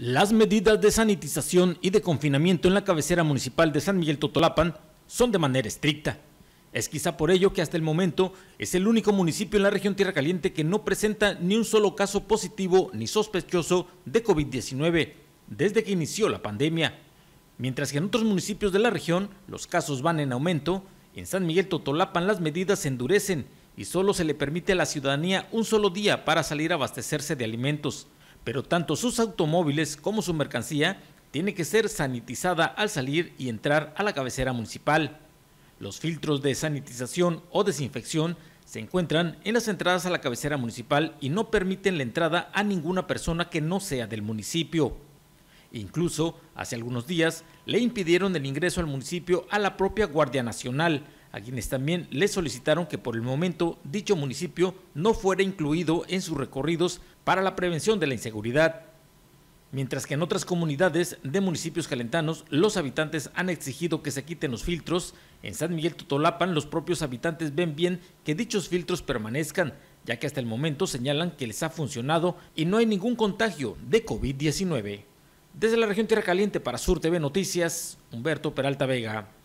Las medidas de sanitización y de confinamiento en la cabecera municipal de San Miguel Totolapan son de manera estricta. Es quizá por ello que hasta el momento es el único municipio en la región Tierra Caliente que no presenta ni un solo caso positivo ni sospechoso de COVID-19 desde que inició la pandemia. Mientras que en otros municipios de la región los casos van en aumento, en San Miguel Totolapan las medidas se endurecen y solo se le permite a la ciudadanía un solo día para salir a abastecerse de alimentos pero tanto sus automóviles como su mercancía tiene que ser sanitizada al salir y entrar a la cabecera municipal. Los filtros de sanitización o desinfección se encuentran en las entradas a la cabecera municipal y no permiten la entrada a ninguna persona que no sea del municipio. Incluso, hace algunos días, le impidieron el ingreso al municipio a la propia Guardia Nacional, a quienes también les solicitaron que por el momento dicho municipio no fuera incluido en sus recorridos para la prevención de la inseguridad. Mientras que en otras comunidades de municipios calentanos, los habitantes han exigido que se quiten los filtros, en San Miguel Totolapan los propios habitantes ven bien que dichos filtros permanezcan, ya que hasta el momento señalan que les ha funcionado y no hay ningún contagio de COVID-19. Desde la región Tierra Caliente para Sur TV Noticias, Humberto Peralta Vega.